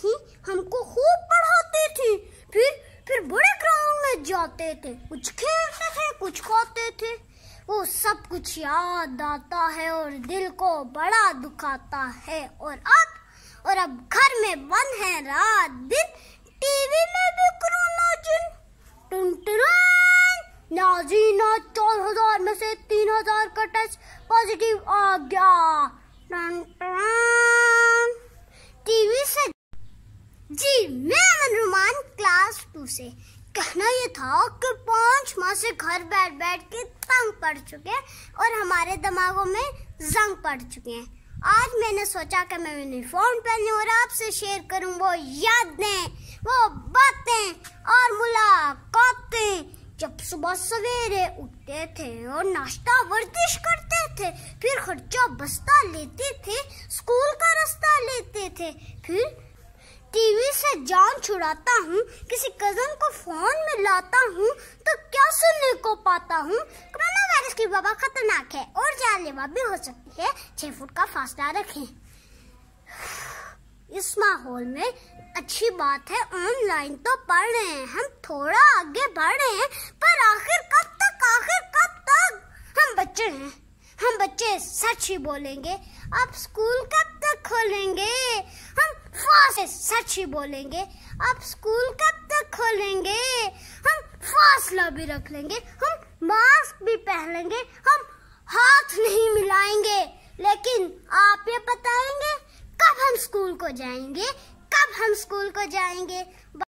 थी हमको खूब पढ़ाती थी फिर फिर बड़े ग्राउंड में जाते थे कुछ खेलते थे कुछ खाते थे वो सब कुछ याद आता है और दिल को बड़ा दुखाता है और अब और अब घर में बंद है रात दिन टीवी में भी कोरोना जिन टुन टुन नाजी ना चार हजार में से तीन हजार का टेस्ट पॉजिटिव आ गया जी मैं अमन रुमान क्लास टू से कहना ये था कि पाँच माह से घर बैठ बैठ के तंग पड़ चुके हैं और हमारे दिमागों में जंग पड़ चुके हैं आज मैंने सोचा कि मैं यूनिफॉर्म पहनी और आपसे शेयर करूं वो यादें वो बातें और मुलाकातें जब सुबह सवेरे उठते थे और नाश्ता वर्जिश करते थे फिर खर्चा बस्ता लेते थे स्कूल का रास्ता लेते थे फिर टीवी से जान छुड़ाता हूँ किसी कजन को फोन में लाता हूँ तो क्या सुनने को पाता हूँ कोरोना वायरस की वबा खतरनाक है और जानलेवा भी हो सकती है छह फुट का फासला रखें इस माहौल में अच्छी बात है ऑनलाइन तो पढ़ रहे हैं हम थोड़ा आगे बढ़ रहे हैं पर आखिर कब तक आखिर कब तक हम बच्चे हैं हम बच्चे सच ही बोलेंगे आप स्कूल कब तक खोलेंगे से सच ही बोलेंगे आप स्कूल कब तक खोलेंगे हम फासला भी रख लेंगे हम मास्क भी पहन लेंगे हम हाथ नहीं मिलाएंगे लेकिन आप ये बताएंगे कब हम स्कूल को जाएंगे कब हम स्कूल को जाएंगे